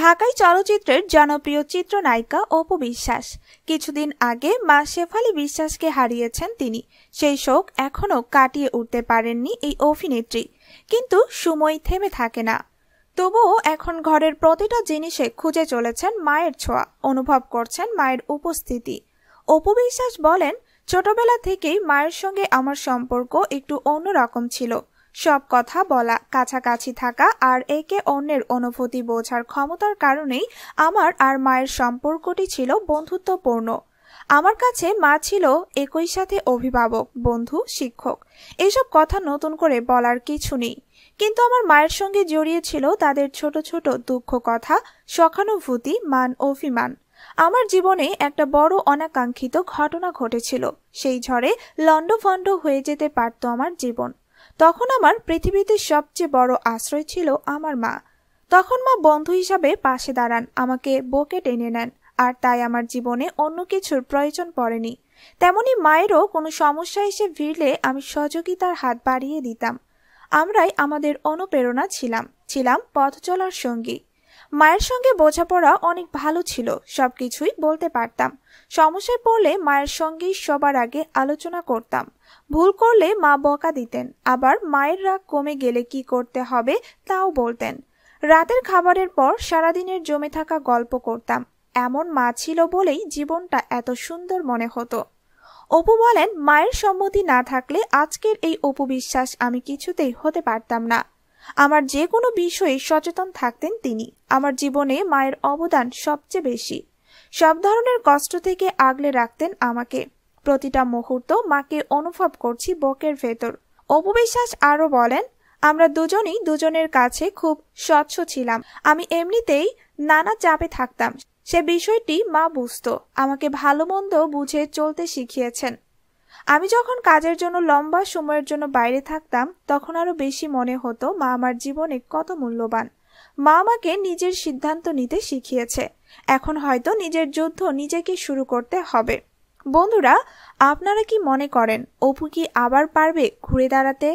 ঢাকাই চলচ্চিত্রের জনপ্রিয় চিত্রনায়িকা অপু বিশ্বাস কিছুদিন আগে মা শেফালি বিশ্বাসকে হারিয়েছেন তিনি সেই শোক এখনও কাটিয়ে উঠতে পারেননি এই অভিনেত্রী কিন্তু সময় থেমে থাকে না তবুও এখন ঘরের প্রতিটা জিনিসে খুঁজে চলেছেন মায়ের ছোঁয়া অনুভব করছেন মায়ের উপস্থিতি অপু বিশ্বাস বলেন ছোটবেলা থেকেই মায়ের সঙ্গে আমার সম্পর্ক একটু অন্যরকম ছিল সব কথা বলা কাছাকাছি থাকা আর একে অন্যের অনুভূতি বোঝার ক্ষমতার কারণেই আমার আর মায়ের সম্পর্কটি ছিল বন্ধুত্বপূর্ণ আমার কাছে মা ছিল একই সাথে অভিভাবক বন্ধু শিক্ষক এসব কথা নতুন করে বলার কিছু নেই কিন্তু আমার মায়ের সঙ্গে জড়িয়ে ছিল তাদের ছোট ছোট দুঃখ কথা সখানুভূতি মান অভিমান আমার জীবনে একটা বড় অনাকাঙ্ক্ষিত ঘটনা ঘটেছিল সেই ঝড়ে লণ্ডভণ্ড হয়ে যেতে পারত আমার জীবন তখন আমার পৃথিবীতে সবচেয়ে বড় আশ্রয় ছিল আমার মা তখন মা বন্ধু হিসাবে পাশে দাঁড়ান আমাকে বকে টেনে নেন আর তাই আমার জীবনে অন্য কিছুর প্রয়োজন পড়েনি তেমনি মায়েরও কোনো সমস্যা এসে ভিড়লে আমি সহযোগিতার হাত বাড়িয়ে দিতাম আমরাই আমাদের অনুপ্রেরণা ছিলাম ছিলাম পথ চলার সঙ্গী মায়ের সঙ্গে বোঝাপড়া অনেক ভালো ছিল সব কিছুই বলতে পারতাম সমস্যায় পড়লে মায়ের সঙ্গে সবার আগে আলোচনা করতাম ভুল করলে মা বকা দিতেন আবার মায়ের রাগ কমে গেলে কি করতে হবে তাও বলতেন রাতের খাবারের পর সারাদিনের জমে থাকা গল্প করতাম এমন মা ছিল বলেই জীবনটা এত সুন্দর মনে হতো অপু বলেন মায়ের সম্মতি না থাকলে আজকের এই অপু বিশ্বাস আমি কিছুতেই হতে পারতাম না আমার যে কোনো বিষয়ে সচেতন থাকতেন তিনি আমার জীবনে মায়ের অবদান সবচেয়ে বেশি সব ধরনের কষ্ট থেকে আগলে রাখতেন আমাকে প্রতিটা মুহূর্ত মাকে অনুভব করছি বকের ভেতর অপবিশ্বাস আরও বলেন আমরা দুজনেই দুজনের কাছে খুব স্বচ্ছ ছিলাম আমি এমনিতেই নানা চাপে থাকতাম সে বিষয়টি মা বুঝত আমাকে ভালো মন্দ বুঝে চলতে শিখিয়েছেন আমি যখন কাজের জন্য লম্বা সময়ের জন্য বাইরে থাকতাম তখন আরও বেশি মনে হতো মা আমার জীবনে কত মূল্যবান মা আমাকে নিজের সিদ্ধান্ত নিতে শিখিয়েছে এখন হয়তো নিজের যুদ্ধ নিজেকে শুরু করতে হবে বন্ধুরা আপনারা কি মনে করেন অপু কি আবার পারবে ঘুরে দাঁড়াতে